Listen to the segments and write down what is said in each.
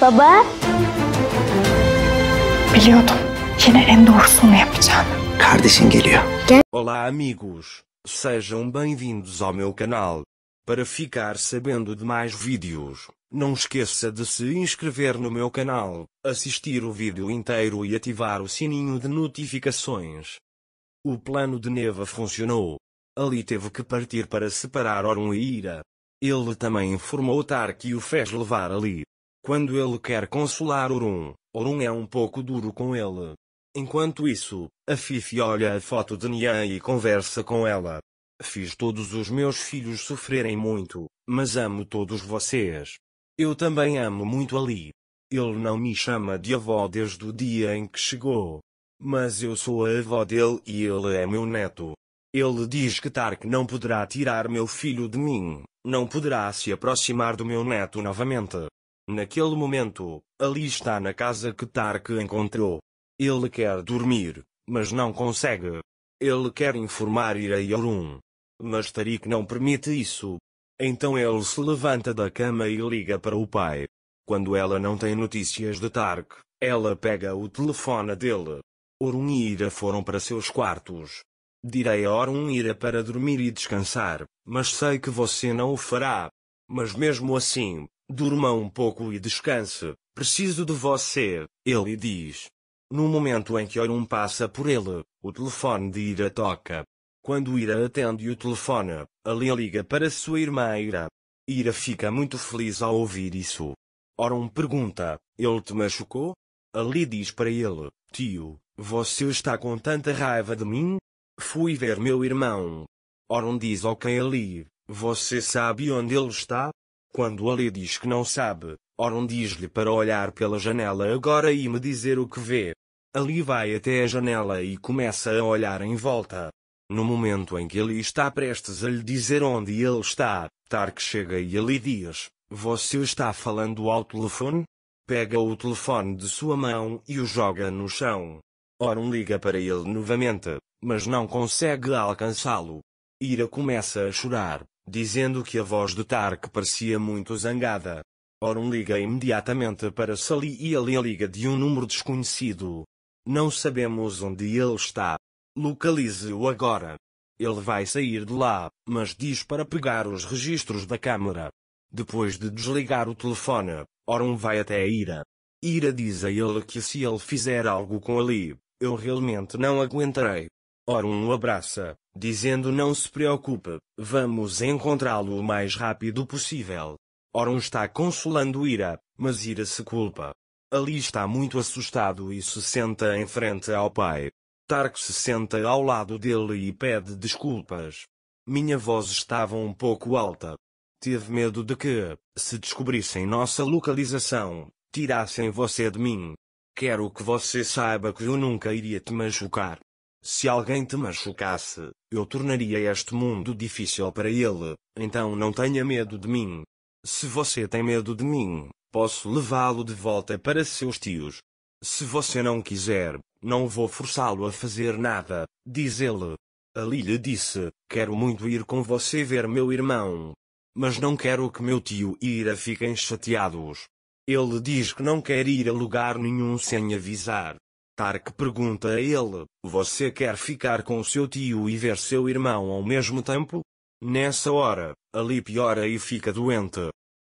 Baba? Biliyordum. Yine en doğrusunu yapacağını. Kardeşin geliyor. Gel. Olá amigos. Sejam bem-vindos ao meu canal. Para ficar sabendo de mais vídeos, não esqueça de se inscrever no meu canal, assistir o vídeo inteiro e ativar o sininho de notificações. O plano de Neva funcionou. Ali teve que partir para separar Orun e Ira. Ele também informou Tar que o fez levar ali. Quando ele quer consolar Orun, Orun é um pouco duro com ele. Enquanto isso, a Fifi olha a foto de Nian e conversa com ela. Fiz todos os meus filhos sofrerem muito, mas amo todos vocês. Eu também amo muito Ali. Ele não me chama de avó desde o dia em que chegou. Mas eu sou a avó dele e ele é meu neto. Ele diz que Tark não poderá tirar meu filho de mim, não poderá se aproximar do meu neto novamente. Naquele momento, ali está na casa que Tark encontrou. Ele quer dormir, mas não consegue. Ele quer informar Orun, Mas Tarik não permite isso. Então ele se levanta da cama e liga para o pai. Quando ela não tem notícias de Tark, ela pega o telefone dele. Orun e Ira foram para seus quartos. Direi a Orun Ira para dormir e descansar, mas sei que você não o fará. Mas mesmo assim, Durma um pouco e descanse, preciso de você, ele diz. No momento em que Orun passa por ele, o telefone de Ira toca. Quando Ira atende o telefone, ali liga para sua irmã Ira. Ira fica muito feliz ao ouvir isso. Orun pergunta, ele te machucou? Ali diz para ele, tio, você está com tanta raiva de mim? Fui ver meu irmão. Orun diz ao quem Ali, você sabe onde ele está? Quando Ali diz que não sabe, Oron diz-lhe para olhar pela janela agora e me dizer o que vê. Ali vai até a janela e começa a olhar em volta. No momento em que ele está prestes a lhe dizer onde ele está, Tark chega e ele diz: Você está falando ao telefone? Pega o telefone de sua mão e o joga no chão. Orum liga para ele novamente, mas não consegue alcançá-lo. Ira começa a chorar, dizendo que a voz de Tark parecia muito zangada. Orum liga imediatamente para Sally e ele a liga de um número desconhecido. Não sabemos onde ele está. Localize-o agora. Ele vai sair de lá, mas diz para pegar os registros da câmara. Depois de desligar o telefone, Orum vai até a Ira. Ira diz a ele que se ele fizer algo com Ali, eu realmente não aguentarei. Orun o abraça, dizendo não se preocupe, vamos encontrá-lo o mais rápido possível. Orun está consolando Ira, mas Ira se culpa. Ali está muito assustado e se senta em frente ao pai. Tark se senta ao lado dele e pede desculpas. Minha voz estava um pouco alta. Teve medo de que, se descobrissem nossa localização, tirassem você de mim. Quero que você saiba que eu nunca iria te machucar. Se alguém te machucasse, eu tornaria este mundo difícil para ele, então não tenha medo de mim. Se você tem medo de mim, posso levá-lo de volta para seus tios. Se você não quiser, não vou forçá-lo a fazer nada, diz ele. Ali lhe disse: Quero muito ir com você ver meu irmão. Mas não quero que meu tio e Ira fiquem chateados. Ele diz que não quer ir a lugar nenhum sem avisar. Tark pergunta a ele: Você quer ficar com seu tio e ver seu irmão ao mesmo tempo? Nessa hora, Ali piora e fica doente.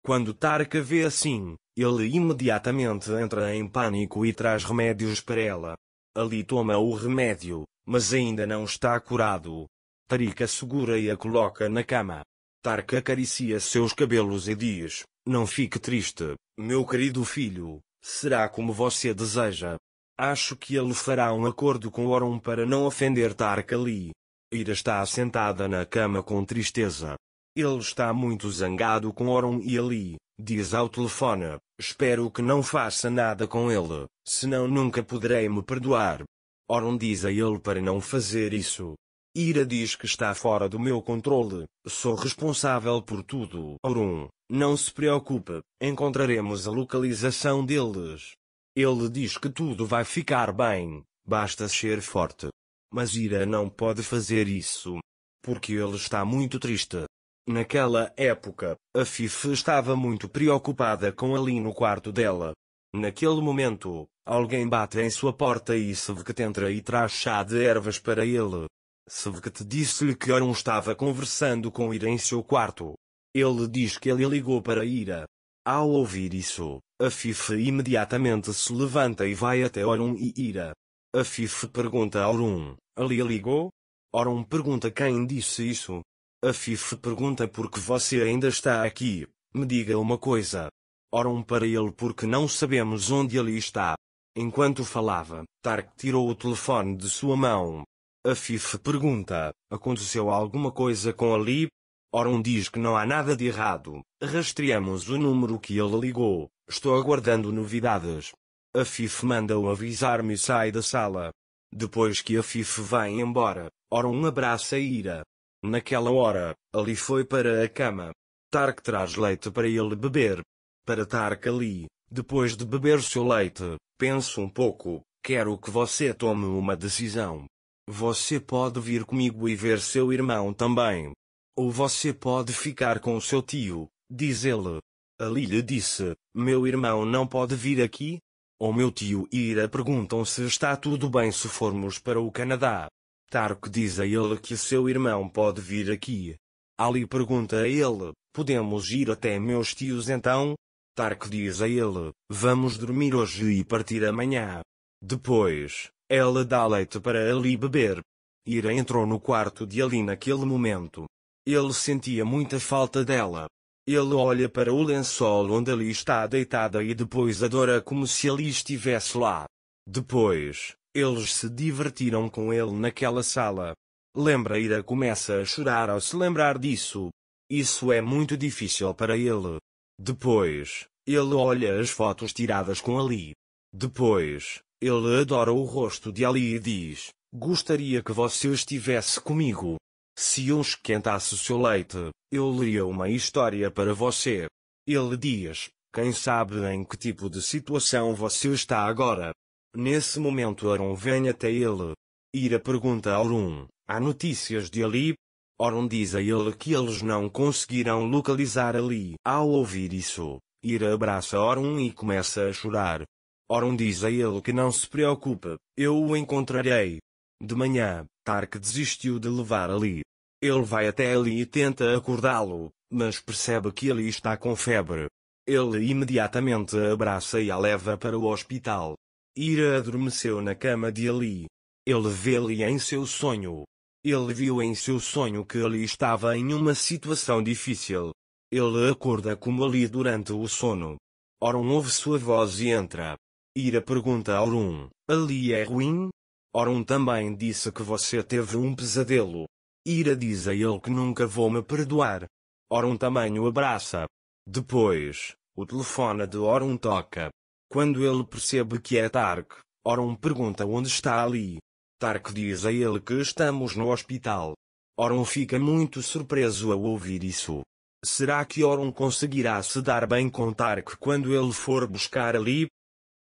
Quando Tark vê assim, ele imediatamente entra em pânico e traz remédios para ela. Ali toma o remédio, mas ainda não está curado. Tarika segura e a coloca na cama. Tark acaricia seus cabelos e diz: Não fique triste, meu querido filho, será como você deseja. Acho que ele fará um acordo com Oron para não ofender Tarkali. Ira está sentada na cama com tristeza. Ele está muito zangado com Oron e Ali, diz ao telefone. Espero que não faça nada com ele, senão nunca poderei me perdoar. Oron diz a ele para não fazer isso. Ira diz que está fora do meu controle, sou responsável por tudo. Oron, não se preocupe, encontraremos a localização deles. Ele diz que tudo vai ficar bem, basta ser forte. Mas Ira não pode fazer isso. Porque ele está muito triste. Naquela época, a Fife estava muito preocupada com Ali no quarto dela. Naquele momento, alguém bate em sua porta e Svket entra e traz chá de ervas para ele. Svket disse-lhe que Oron estava conversando com Ira em seu quarto. Ele diz que ele ligou para Ira, ao ouvir isso, a Fife imediatamente se levanta e vai até Orun e Ira. A Fife pergunta a Orun, ali ligou? Orun pergunta quem disse isso. A Fife pergunta por que você ainda está aqui, me diga uma coisa. Orun para ele porque não sabemos onde ele está. Enquanto falava, Tark tirou o telefone de sua mão. A Fife pergunta, aconteceu alguma coisa com Ali? Ora um diz que não há nada de errado, rastreamos o número que ele ligou, estou aguardando novidades. A FIF manda-o avisar-me e sai da sala. Depois que a FIF vai embora, ora um abraça a ira. Naquela hora, Ali foi para a cama. Tark traz leite para ele beber. Para Tark Ali, depois de beber seu leite, penso um pouco, quero que você tome uma decisão. Você pode vir comigo e ver seu irmão também. Ou você pode ficar com seu tio, diz ele. Ali lhe disse: Meu irmão não pode vir aqui? Ou meu tio e Ira perguntam se está tudo bem se formos para o Canadá. Tark diz a ele que seu irmão pode vir aqui. Ali pergunta a ele: Podemos ir até meus tios então? Tark diz a ele: Vamos dormir hoje e partir amanhã. Depois, ela dá leite para Ali beber. Ira entrou no quarto de Ali naquele momento. Ele sentia muita falta dela. Ele olha para o lençol onde ali está deitada e depois adora como se ali estivesse lá. Depois, eles se divertiram com ele naquela sala. Lembra-ira começa a chorar ao se lembrar disso. Isso é muito difícil para ele. Depois, ele olha as fotos tiradas com Ali. Depois, ele adora o rosto de Ali e diz: Gostaria que você estivesse comigo. Se um esquentasse o seu leite, eu leria uma história para você. Ele diz: Quem sabe em que tipo de situação você está agora? Nesse momento, Aaron vem até ele. Ira pergunta a Orun: Há notícias de Ali? Orun diz a ele que eles não conseguiram localizar Ali. Ao ouvir isso, Ira abraça Orun e começa a chorar. Orun diz a ele que não se preocupe, eu o encontrarei. De manhã, Tark desistiu de levar ali. Ele vai até ali e tenta acordá-lo, mas percebe que ali está com febre. Ele imediatamente a abraça e a leva para o hospital. Ira adormeceu na cama de Ali. Ele vê Ali em seu sonho. Ele viu em seu sonho que Ali estava em uma situação difícil. Ele acorda como Ali durante o sono. Orun ouve sua voz e entra. Ira pergunta a Orun, Ali é ruim? Orum também disse que você teve um pesadelo. Ira diz a ele que nunca vou me perdoar. Orum também o abraça. Depois, o telefone de Orum toca. Quando ele percebe que é Tark, Orum pergunta onde está Ali. Tark diz a ele que estamos no hospital. Orum fica muito surpreso ao ouvir isso. Será que Orum conseguirá se dar bem com Tark quando ele for buscar Ali?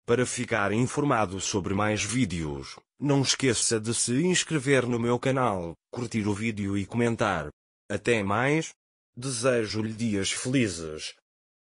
Para ficar informado sobre mais vídeos, não esqueça de se inscrever no meu canal, curtir o vídeo e comentar. Até mais! Desejo-lhe dias felizes.